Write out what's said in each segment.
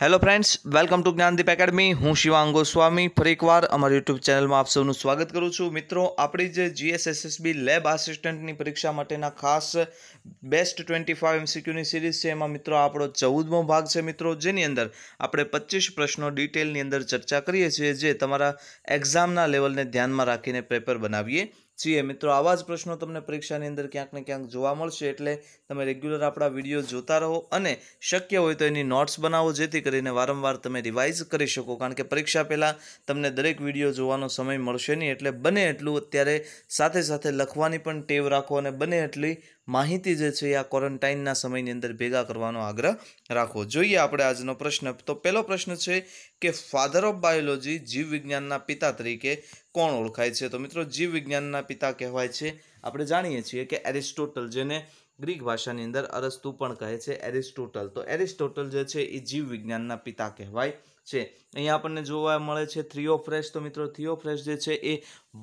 hello friends welcome to Gyandeep academy હું શિવાંગ ગોસ્વામી ફરી એકવાર અમારી યુટ્યુબ ચેનલમાં આપ સૌનું સ્વાગત કરું છું મિત્રો આપણી જે જીએસએસએસબી લેબ આસિસ્ટન્ટની પરીક્ષા માટેના ખાસ બેસ્ટ ટ્વેન્ટી ફાઇવ એમસીક્યુની સિરીઝ છે એમાં મિત્રો આપણો ચૌદમો ભાગ છે મિત્રો જેની અંદર આપણે પચીસ પ્રશ્નો ડિટેલની અંદર ચર્ચા કરીએ છીએ જે તમારા એક્ઝામના લેવલને ધ્યાનમાં રાખીને પેપર બનાવીએ છીએ મિત્રો આવા જ પ્રશ્નો તમને પરીક્ષાની અંદર ક્યાંક ને ક્યાંક જોવા મળશે એટલે તમે રેગ્યુલર આપણા વિડીયો જોતા રહો અને શક્ય હોય તો એની નોટ્સ બનાવો જેથી કરીને વારંવાર તમે રિવાઇઝ કરી શકો કારણ કે પરીક્ષા પહેલાં તમને દરેક વિડીયો જોવાનો સમય મળશે નહીં એટલે બને એટલું અત્યારે સાથે સાથે લખવાની પણ ટેવ રાખો અને બને એટલી માહિતી જે છે આ ક્વોરન્ટાઇનના સમયની અંદર ભેગા કરવાનો આગ્રહ રાખવો જોઈએ આપણે આજનો પ્રશ્ન તો પહેલો પ્રશ્ન છે કે ફાધર ઓફ બાયોલોજી જીવ વિજ્ઞાનના પિતા તરીકે કોણ ઓળખાય છે તો મિત્રો જીવ વિજ્ઞાનના પિતા કહેવાય છે આપણે જાણીએ છીએ કે એરિસ્ટોટલ જેને ગ્રીક ભાષાની અંદર અરસ્તુ પણ કહે છે એરિસ્ટોટલ તો એરિસ્ટોટલ જે છે એ જીવ વિજ્ઞાનના પિતા કહેવાય છે અહીંયા આપણને જોવા મળે છે ફ્રેશ તો મિત્રો ફ્રેશ જે છે એ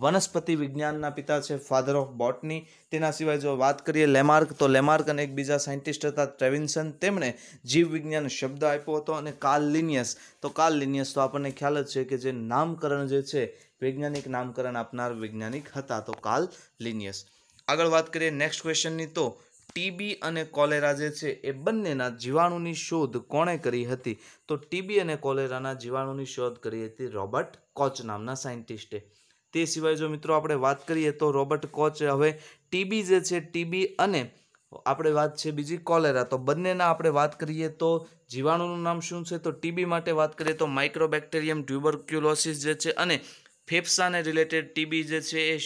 વનસ્પતિ વિજ્ઞાનના પિતા છે ફાધર ઓફ બોટની તેના સિવાય જો વાત કરીએ લેમાર્ક તો લેમાર્ક અને એકબીજા બીજા સાયન્ટિસ્ટ હતા ટ્રેવિન્સન તેમણે જીવવિજ્ઞાન શબ્દ આપ્યો હતો અને કાલ લિનિયસ તો કાલ લિનિયસ તો આપણને ખ્યાલ જ છે કે જે નામકરણ જે છે વૈજ્ઞાનિક નામકરણ આપનાર વૈજ્ઞાનિક હતા તો કાલ લિનિયસ આગળ વાત કરીએ નેક્સ્ટ ક્વેશ્ચનની તો ટીબી અને કોલેરા જે છે એ બંનેના જીવાણુની શોધ કોણે કરી હતી તો ટીબી અને કોલેરાના જીવાણુની શોધ કરી હતી રોબર્ટ કોચ નામના સાયન્ટિસ્ટે તે સિવાય જો મિત્રો આપણે વાત કરીએ તો રોબર્ટ કોચ હવે ટીબી જે છે ટીબી અને આપણે વાત છે બીજી કોલેરા તો બંનેના આપણે વાત કરીએ તો જીવાણુનું નામ શું છે તો ટીબી માટે વાત કરીએ તો માઇક્રોબેક્ટેરિયમ ટ્યુબરક્યુલોસિસ જે છે અને ફેફસાને રિલેટેડ ટીબી જે છે એ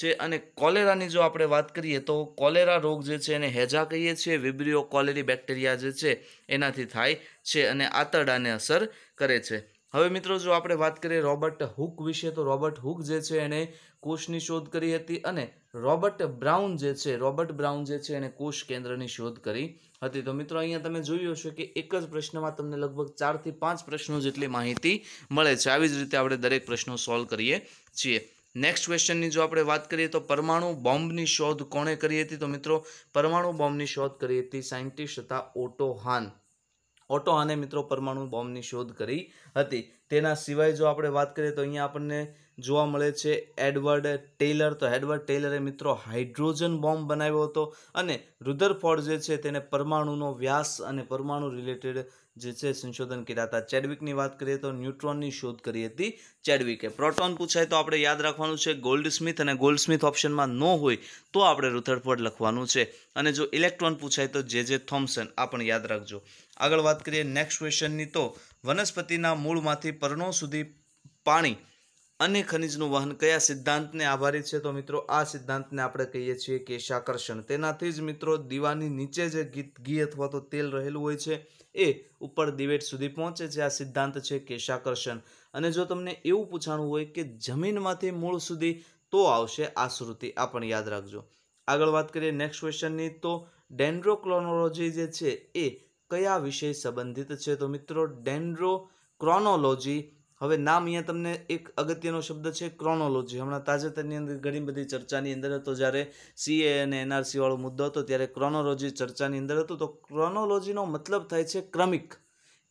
છે અને કોલેરાની જો આપણે વાત કરીએ તો કોલેરા રોગ જે છે એને હેજા કહીએ છીએ વિબ્રિયો કોલેરી બેક્ટેરિયા જે છે એનાથી થાય છે અને આંતરડાને અસર કરે છે હવે મિત્રો જો આપણે વાત કરીએ રોબર્ટ હુક વિશે તો રોબર્ટ હુક જે છે એણે કોષની શોધ કરી હતી અને રોબર્ટ બ્રાઉન જે છે રોબર્ટ બ્રાઉન જે છે એણે કોષ કેન્દ્રની શોધ કરી હતી તો મિત્રો અહીંયા તમે જોયું હશે કે એક જ પ્રશ્નમાં તમને લગભગ ચારથી પાંચ પ્રશ્નો જેટલી માહિતી મળે છે આવી જ રીતે આપણે દરેક પ્રશ્નો સોલ્વ કરીએ છીએ નેક્સ્ટ ક્વેશ્ચનની જો આપણે વાત કરીએ તો પરમાણુ બોમ્બની શોધ કોણે કરી હતી તો મિત્રો પરમાણુ બોમ્બની શોધ કરી હતી સાયન્ટિસ્ટ હતા ઓટો હાન ઓટો અને મિત્રો પરમાણુ બોમ્બની શોધ કરી હતી તેના સિવાય જો આપણે વાત કરીએ તો અહીંયા આપણને જોવા મળે છે એડવર્ડ ટેલર તો એડવર્ડ ટેલરે મિત્રો હાઇડ્રોજન બોમ્બ બનાવ્યો હતો અને રુદરફોર્ડ જે છે તેને પરમાણુનો વ્યાસ અને પરમાણુ રિલેટેડ જે છે સંશોધન કર્યા હતા ચેડવિકની વાત કરીએ તો ન્યુટ્રોનની શોધ કરી હતી ચેડવિકે પ્રોટોન પૂછાય તો આપણે યાદ રાખવાનું છે ગોલ્ડ સ્મિથ અને ગોલ્ડ સ્મિથ ઓપ્શનમાં ન હોય તો આપણે રુથરફોર્ડ લખવાનું છે અને જો ઇલેક્ટ્રોન પૂછાય તો જે જે થોમ્સન આ પણ યાદ રાખજો આગળ વાત કરીએ નેક્સ્ટ ક્વેશ્ચનની તો વનસ્પતિના મૂળમાંથી પર્ણો સુધી પાણી અને ખનિજનું વહન કયા સિદ્ધાંતને આભારી છે તો મિત્રો આ સિદ્ધાંતને આપણે કહીએ છીએ કેશાકર્ષણ તેનાથી જ મિત્રો દીવાની નીચે જે ગીત ઘી અથવા તો તેલ રહેલું હોય છે એ ઉપર દિવેટ સુધી પહોંચે છે આ સિદ્ધાંત છે કેશાકર્ષણ અને જો તમને એવું પૂછાણું હોય કે જમીનમાંથી મૂળ સુધી તો આવશે આ શ્રુતિ આ પણ યાદ રાખજો આગળ વાત કરીએ નેક્સ્ટ ક્વેશ્ચનની તો ડેન્ડ્રોક્લોનોલોજી જે છે એ કયા વિષય સંબંધિત છે તો મિત્રો ડેન્ડ્રો ક્રોનોલોજી હવે નામ અહીંયા તમને એક અગત્યનો શબ્દ છે ક્રોનોલોજી હમણાં તાજેતરની અંદર ઘણી બધી ચર્ચાની અંદર હતો જ્યારે સીએ અને એનઆરસીવાળો મુદ્દો હતો ત્યારે ક્રોનોલોજી ચર્ચાની અંદર હતો તો ક્રોનોલોજીનો મતલબ થાય છે ક્રમિક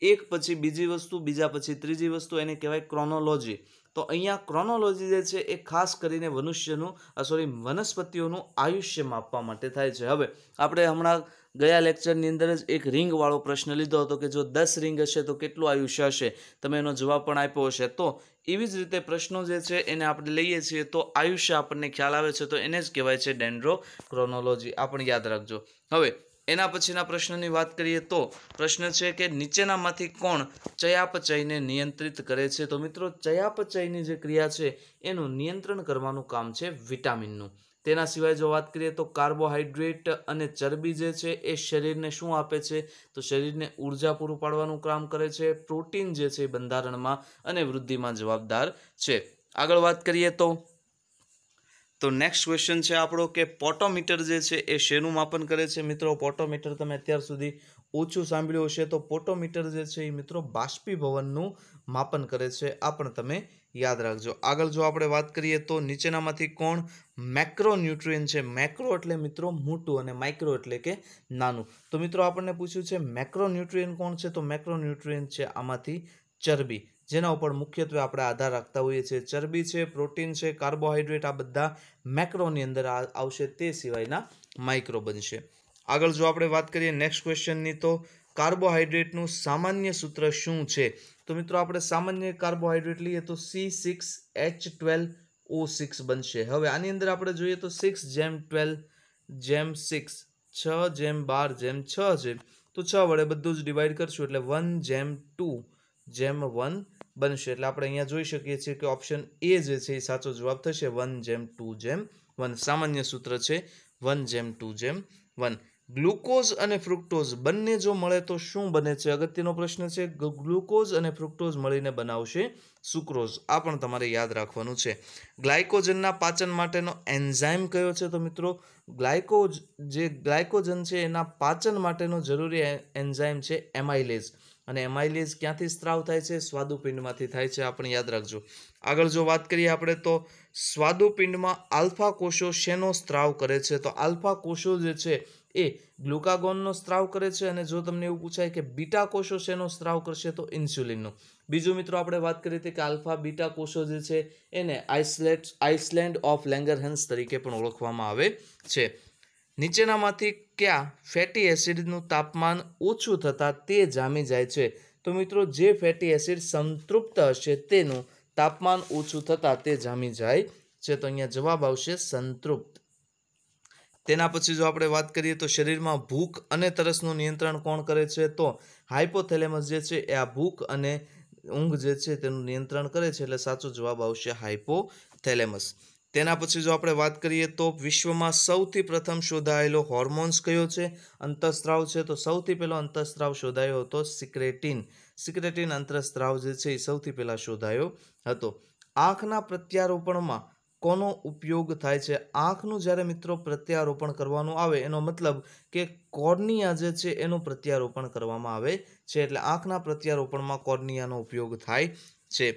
એક પછી બીજી વસ્તુ બીજા પછી ત્રીજી વસ્તુ એને કહેવાય ક્રોનોલોજી તો અહીંયા ક્રોનોલોજી જે છે એ ખાસ કરીને મનુષ્યનું સોરી વનસ્પતિઓનું આયુષ્ય માપવા માટે થાય છે હવે આપણે હમણાં ગયા લેક્ચરની અંદર જ એક રિંગવાળો પ્રશ્ન લીધો હતો કે જો દસ રિંગ હશે તો કેટલું આયુષ્ય હશે તમે એનો જવાબ પણ આપ્યો હશે તો એવી જ રીતે પ્રશ્નો જે છે એને આપણે લઈએ છીએ તો આયુષ્ય આપણને ખ્યાલ આવે છે તો એને જ કહેવાય છે ડેન્ડ્રો ક્રોનોલોજી આ પણ યાદ રાખજો હવે એના પછીના પ્રશ્નની વાત કરીએ તો પ્રશ્ન છે કે નીચેનામાંથી કોણ ચયાપચયને નિયંત્રિત કરે છે તો મિત્રો ચયાપચયની જે ક્રિયા છે એનું નિયંત્રણ કરવાનું કામ છે વિટામિનનું તેના સિવાય જો વાત કરીએ તો કાર્બોહાઈડ્રેટ અને ચરબી જે છે એ શરીરને શું આપે છે તો શરીરને ઉર્જા પૂરું પાડવાનું કામ કરે છે પ્રોટીન જે છે બંધારણમાં અને વૃદ્ધિમાં જવાબદાર છે આગળ વાત કરીએ તો તો નેક્સ્ટ ક્વેશ્ચન છે આપણો કે પોટોમીટર જે છે એ શેનું માપન કરે છે મિત્રો પોટોમીટર તમે અત્યાર સુધી ઓછું સાંભળ્યું હશે તો પોટોમીટર જે છે એ મિત્રો બાષ્પીભવનનું માપન કરે છે આ પણ તમે યાદ રાખજો આગળ જો આપણે વાત કરીએ તો નીચેનામાંથી કોણ મેક્રો ન્યુટ્રિયન છે મેક્રો એટલે મિત્રો મોટું અને માઇક્રો એટલે કે નાનું તો મિત્રો આપણને પૂછ્યું છે મેક્રો ન્યુટ્રિયન કોણ છે તો મેક્રો ન્યુટ્રિયન છે આમાંથી ચરબી જેના ઉપર મુખ્યત્વે આપણે આધાર રાખતા હોઈએ છીએ ચરબી છે પ્રોટીન છે કાર્બોહાઈડ્રેટ આ બધા મેક્રોની અંદર આવશે તે સિવાયના માઇક્રો બનશે આગળ જો આપણે વાત કરીએ નેક્સ્ટ ક્વેશ્ચનની તો કાર્બોહાઈડ્રેટનું સામાન્ય સૂત્ર શું છે તો મિત્રો આપણે સામાન્ય કાર્બોહાઈડ્રેટ લઈએ તો C six H twelve O six બનશે હવે આની અંદર આપણે જોઈએ તો સિક્સ જેમ ટ્વેલ્વ જેમ સિક્સ છ જેમ બાર જેમ છ છે તો છ વડે બધું જ ડિવાઈડ કરશું એટલે વન જેમ ટુ જેમ વન બનશે એટલે આપણે અહીંયા જોઈ શકીએ છીએ કે ઓપ્શન એ જે છે એ સાચો જવાબ થશે વન જેમ ટુ જેમ વન સામાન્ય સૂત્ર છે વન જેમ ટુ જેમ વન ગ્લુકોઝ અને ફ્રુક્ટોઝ બંને જો મળે તો શું બને છે અગત્યનો પ્રશ્ન છે ગ્લુકોઝ અને ફ્રુક્ટોઝ મળીને બનાવશે સુક્રોઝ આ પણ તમારે યાદ રાખવાનું છે ગ્લાયકોજનના પાચન માટેનો એન્ઝાઇમ કયો છે તો મિત્રો ગ્લાયકોજ જે ગ્લાયકોજન છે એના પાચન માટેનો જરૂરી એન્ઝાઇમ છે એમાઇલેઝ અને એમાઇલેઝ ક્યાંથી સ્ત્રાવ થાય છે સ્વાદુપિંડમાંથી થાય છે આપણે યાદ રાખજો આગળ જો વાત કરીએ આપણે તો સ્વાદુપિંડમાં આલ્ફા કોષો શેનો સ્ત્રાવ કરે છે તો આલ્ફા કોષો જે છે એ ગ્લુકાગોનનો સ્ત્રાવ કરે છે અને જો તમને એવું પૂછાય કે બીટા કોષો શેનો સ્ત્રાવ કરશે તો ઇન્સ્યુલિનનો બીજું મિત્રો આપણે વાત કરી હતી કે આલ્ફા બીટા કોષો જે છે એને આઇસલેટ આઇસલેન્ડ ઓફ લેંગરહેન્સ તરીકે પણ ઓળખવામાં આવે છે નીચેનામાંથી ક્યાં ફેટી એસિડનું તાપમાન ઓછું થતાં તે જામી જાય છે તો મિત્રો જે ફેટી એસિડ સંતૃપ્ત હશે તેનું તાપમાન ઓછું થતાં તે જામી જાય છે તો અહીંયા જવાબ આવશે સંતૃપ્ત તેના પછી જો આપણે વાત કરીએ તો શરીરમાં ભૂખ અને તરસનું નિયંત્રણ કોણ કરે છે તો હાઇપોથેલેમસ જે છે એ આ ભૂખ અને ઊંઘ જે છે તેનું નિયંત્રણ કરે છે એટલે સાચો જવાબ આવશે હાઇપોથેલેમસ તેના પછી જો આપણે વાત કરીએ તો વિશ્વમાં સૌથી પ્રથમ શોધાયેલો હોર્મોન્સ કયો છે અંતઃસ્ત્રાવ છે તો સૌથી પહેલો અંતઃસ્ત્રાવ શોધાયો હતો સિક્રેટિન સિક્રેટિન અંતઃસ્ત્રાવ જે છે એ સૌથી પહેલાં શોધાયો હતો આંખના પ્રત્યારોપણમાં કોનો ઉપયોગ થાય છે આંખનું જ્યારે મિત્રો પ્રત્યારોપણ કરવાનું આવે એનો મતલબ કે કોર્નિયા જે છે એનું પ્રત્યારોપણ કરવામાં આવે છે એટલે આંખના પ્રત્યારોપણમાં કોર્નિયાનો ઉપયોગ થાય છે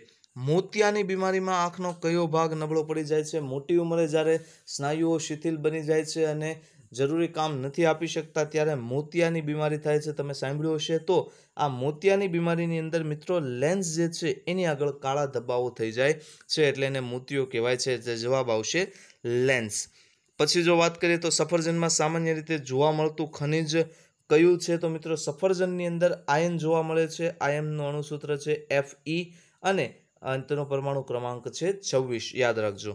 મોતિયાની બીમારીમાં આંખનો કયો ભાગ નબળો પડી જાય છે મોટી ઉંમરે જ્યારે સ્નાયુઓ શિથિલ બની જાય છે અને જરૂરી કામ નથી આપી શકતા ત્યારે મોતિયાની બીમારી થાય છે તમે સાંભળ્યું હશે તો આ મોતિયાની બીમારીની અંદર મિત્રો લેન્સ જે છે એની આગળ કાળા ધબ્બાઓ થઈ જાય છે એટલે એને મોતિયો કહેવાય છે જે જવાબ આવશે લેન્સ પછી જો વાત કરીએ તો સફરજનમાં સામાન્ય રીતે જોવા મળતું ખનિજ કયું છે તો મિત્રો સફરજનની અંદર આયન જોવા મળે છે આયનનું અણુસૂત્ર છે એફ અને અંતનો પરમાણુ ક્રમાંક છે છવ્વીસ યાદ રાખજો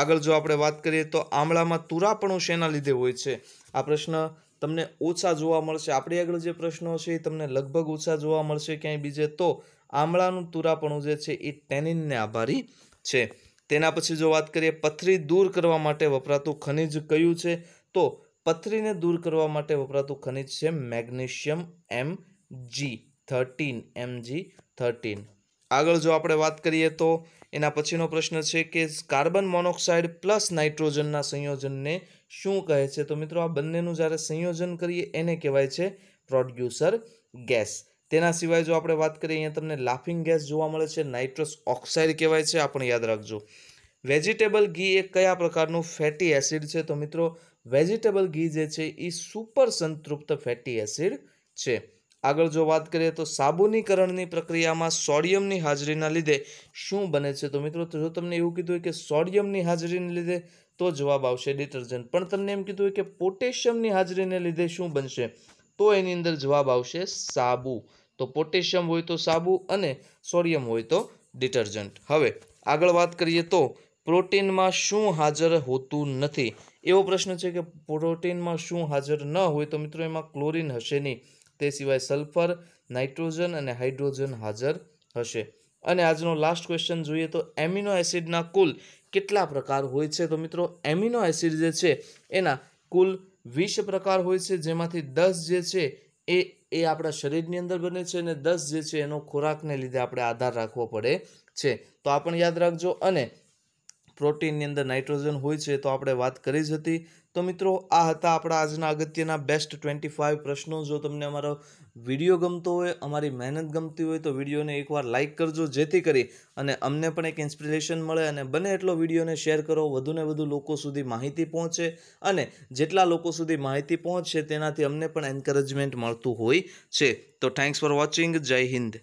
આગળ જો આપણે વાત કરીએ તો આમળામાં તુરાપણું શેના લીધે હોય છે આ પ્રશ્ન તમને ઓછા જોવા મળશે આપણી આગળ જે પ્રશ્નો છે એ તમને લગભગ ઓછા જોવા મળશે ક્યાંય બીજે તો આમળાનું તુરાપણું જે છે એ ટેનિનને આભારી છે તેના પછી જો વાત કરીએ પથરી દૂર કરવા માટે વપરાતું ખનિજ કયું છે તો પથરીને દૂર કરવા માટે વપરાતું ખનિજ છે magnesium M G thirteen M G thirteen આગળ જો આપણે વાત કરીએ તો એના પછીનો પ્રશ્ન છે કે કાર્બન મોનોક્સાઇડ પ્લસ નાઇટ્રોજનના સંયોજનને શું કહે છે તો મિત્રો આ બંનેનું જ્યારે સંયોજન કરીએ એને કહેવાય છે પ્રોડ્યુસર ગેસ તેના સિવાય જો આપણે વાત કરીએ અહીંયા તમને લાફિંગ ગેસ જોવા મળે છે નાઇટ્રસ ઓક્સાઇડ કહેવાય છે આ પણ યાદ રાખજો વેજીટેબલ ઘી એ કયા પ્રકારનું ફેટી એસિડ છે તો મિત્રો વેજીટેબલ ઘી જે છે એ સુપર સંતૃપ્ત ફેટી એસિડ છે આગળ જો વાત કરીએ તો સાબુનીકરણની પ્રક્રિયામાં સોડિયમની હાજરીના લીધે શું બને છે તો મિત્રો જો તમને એવું કીધું હોય કે સોડિયમની હાજરીને લીધે તો જવાબ આવશે ડિટર્જન્ટ પણ તમને એમ કીધું હોય કે પોટેશિયમની હાજરીને લીધે શું બનશે તો એની અંદર જવાબ આવશે સાબુ તો પોટેશિયમ હોય તો સાબુ અને સોડિયમ હોય તો ડિટર્જન્ટ હવે આગળ વાત કરીએ તો પ્રોટીનમાં શું હાજર હોતું નથી એવો પ્રશ્ન છે કે પ્રોટીનમાં શું હાજર ન હોય તો મિત્રો એમાં ક્લોરિન હશે નહીં તે સિવાય સલ્ફર નાઇટ્રોજન અને હાઇડ્રોજન હાજર હશે અને આજનો લાસ્ટ ક્વેશ્ચન જોઈએ તો એમિનો એસિડના કુલ કેટલા પ્રકાર હોય છે તો મિત્રો એમિનો એસિડ જે છે એના કુલ વીસ પ્રકાર હોય છે જેમાંથી દસ જે છે એ એ આપણા શરીરની અંદર બને છે અને દસ જે છે એનો ખોરાકને લીધે આપણે આધાર રાખવો પડે છે તો આ પણ યાદ રાખજો અને પ્રોટીનની અંદર નાઇટ્રોજન હોય છે તો આપણે વાત કરી જ હતી તો મિત્રો આ હતા આપણા આજના અગત્યના બેસ્ટ ટ્વેન્ટી ફાઇવ પ્રશ્નો જો તમને અમારો વિડીયો ગમતો હોય અમારી મહેનત ગમતી હોય તો વિડીયોને એકવાર લાઇક કરજો જેથી કરી અને અમને પણ એક ઇન્સ્પિરેશન મળે અને બને એટલો વિડીયોને શેર કરો વધુને વધુ લોકો સુધી માહિતી પહોંચે અને જેટલા લોકો સુધી માહિતી પહોંચશે તેનાથી અમને પણ એન્કરેજમેન્ટ મળતું હોય છે તો થેન્ક્સ ફોર વોચિંગ જય હિન્દ